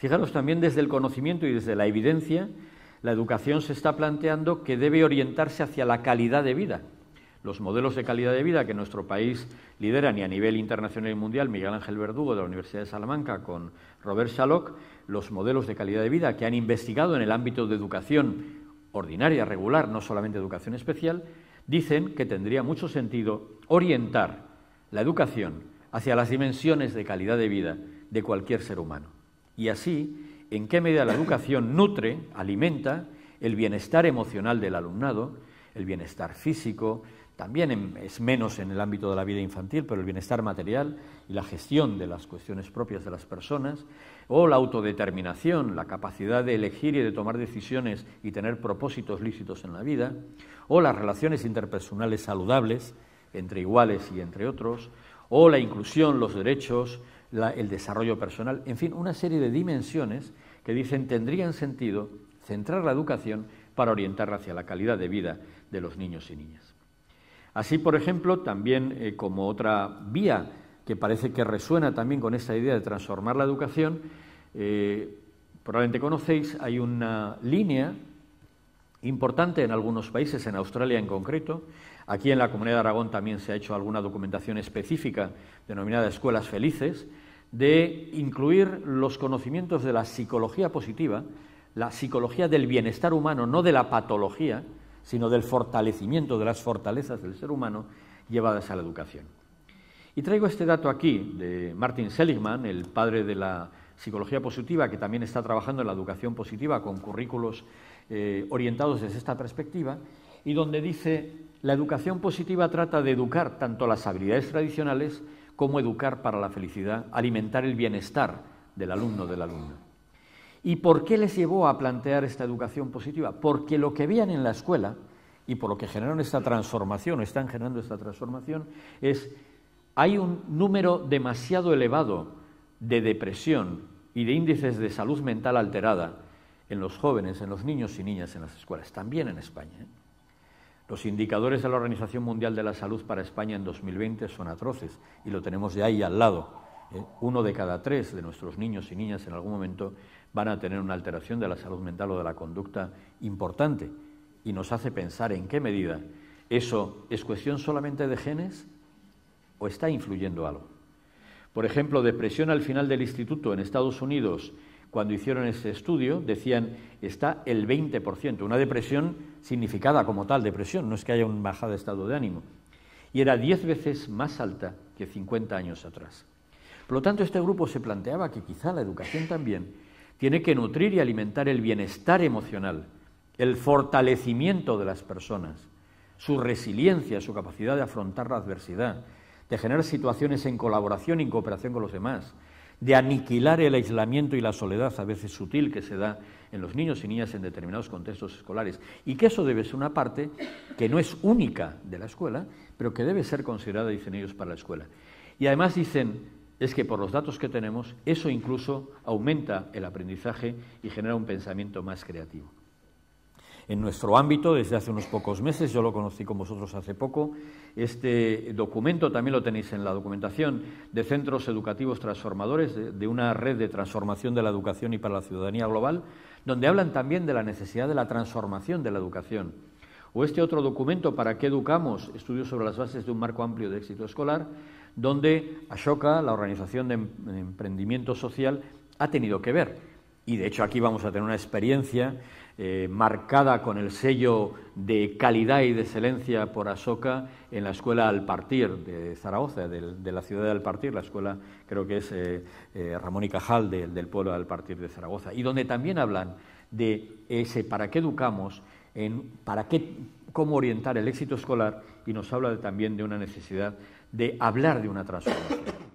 Fijaros también desde el conocimiento y desde la evidencia, la educación se está planteando que debe orientarse hacia la calidad de vida. Los modelos de calidad de vida que nuestro país lidera y a nivel internacional y mundial, Miguel Ángel Verdugo de la Universidad de Salamanca con Robert Shalock, los modelos de calidad de vida que han investigado en el ámbito de educación ordinaria, regular, no solamente educación especial, dicen que tendría mucho sentido orientar la educación hacia las dimensiones de calidad de vida de cualquier ser humano. Y así, en qué medida la educación nutre, alimenta el bienestar emocional del alumnado, el bienestar físico, también es menos en el ámbito de la vida infantil, pero el bienestar material y la gestión de las cuestiones propias de las personas, o la autodeterminación, la capacidad de elegir y de tomar decisiones y tener propósitos lícitos en la vida, o las relaciones interpersonales saludables entre iguales y entre otros, o la inclusión, los derechos, el desarrollo personal, en fin, una serie de dimensiones que dicen tendrían sentido centrar la educación para orientarla hacia la calidad de vida de los niños y niñas. Así, por ejemplo, también eh, como otra vía que parece que resuena también con esta idea de transformar la educación, eh, probablemente conocéis, hay una línea importante en algunos países, en Australia en concreto. Aquí en la Comunidad de Aragón también se ha hecho alguna documentación específica denominada Escuelas Felices, de incluir los conocimientos de la psicología positiva, la psicología del bienestar humano, no de la patología, sino del fortalecimiento de las fortalezas del ser humano llevadas a la educación. Y traigo este dato aquí de Martin Seligman, el padre de la psicología positiva, que también está trabajando en la educación positiva con currículos eh, orientados desde esta perspectiva, y donde dice, la educación positiva trata de educar tanto las habilidades tradicionales como educar para la felicidad, alimentar el bienestar del alumno, de la ¿Y por qué les llevó a plantear esta educación positiva? Porque lo que veían en la escuela y por lo que generaron esta transformación o están generando esta transformación es hay un número demasiado elevado de depresión y de índices de salud mental alterada en los jóvenes, en los niños y niñas en las escuelas, también en España. ¿eh? Los indicadores de la Organización Mundial de la Salud para España en 2020 son atroces y lo tenemos de ahí al lado. ¿eh? Uno de cada tres de nuestros niños y niñas en algún momento van a tener una alteración de la salud mental o de la conducta importante y nos hace pensar en qué medida eso es cuestión solamente de genes o está influyendo algo. Por ejemplo, depresión al final del instituto en Estados Unidos, cuando hicieron ese estudio, decían está el 20%, una depresión significada como tal, depresión, no es que haya un bajado estado de ánimo, y era 10 veces más alta que 50 años atrás. Por lo tanto, este grupo se planteaba que quizá la educación también tiene que nutrir y alimentar el bienestar emocional, el fortalecimiento de las personas, su resiliencia, su capacidad de afrontar la adversidad, de generar situaciones en colaboración y en cooperación con los demás, de aniquilar el aislamiento y la soledad, a veces sutil, que se da en los niños y niñas en determinados contextos escolares. Y que eso debe ser una parte que no es única de la escuela, pero que debe ser considerada, dicen ellos, para la escuela. Y además dicen, es que por los datos que tenemos, eso incluso aumenta el aprendizaje y genera un pensamiento más creativo en nuestro ámbito desde hace unos pocos meses. Yo lo conocí con vosotros hace poco. Este documento también lo tenéis en la documentación de Centros Educativos Transformadores, de una red de transformación de la educación y para la ciudadanía global, donde hablan también de la necesidad de la transformación de la educación. O este otro documento, ¿Para qué educamos? Estudios sobre las bases de un marco amplio de éxito escolar, donde Ashoka, la Organización de em-, Emprendimiento Social, ha tenido que ver y de hecho aquí vamos a tener una experiencia eh, marcada con el sello de calidad y de excelencia por Asoca en la escuela Al Partir de Zaragoza, de, la ciudad de Alpartir, la escuela creo que es eh, eh, Ramón y Cajal del pueblo Al de Zaragoza, y donde también hablan de ese para qué educamos, en para qué, cómo orientar el éxito escolar y nos habla también de una necesidad de hablar de una transformación.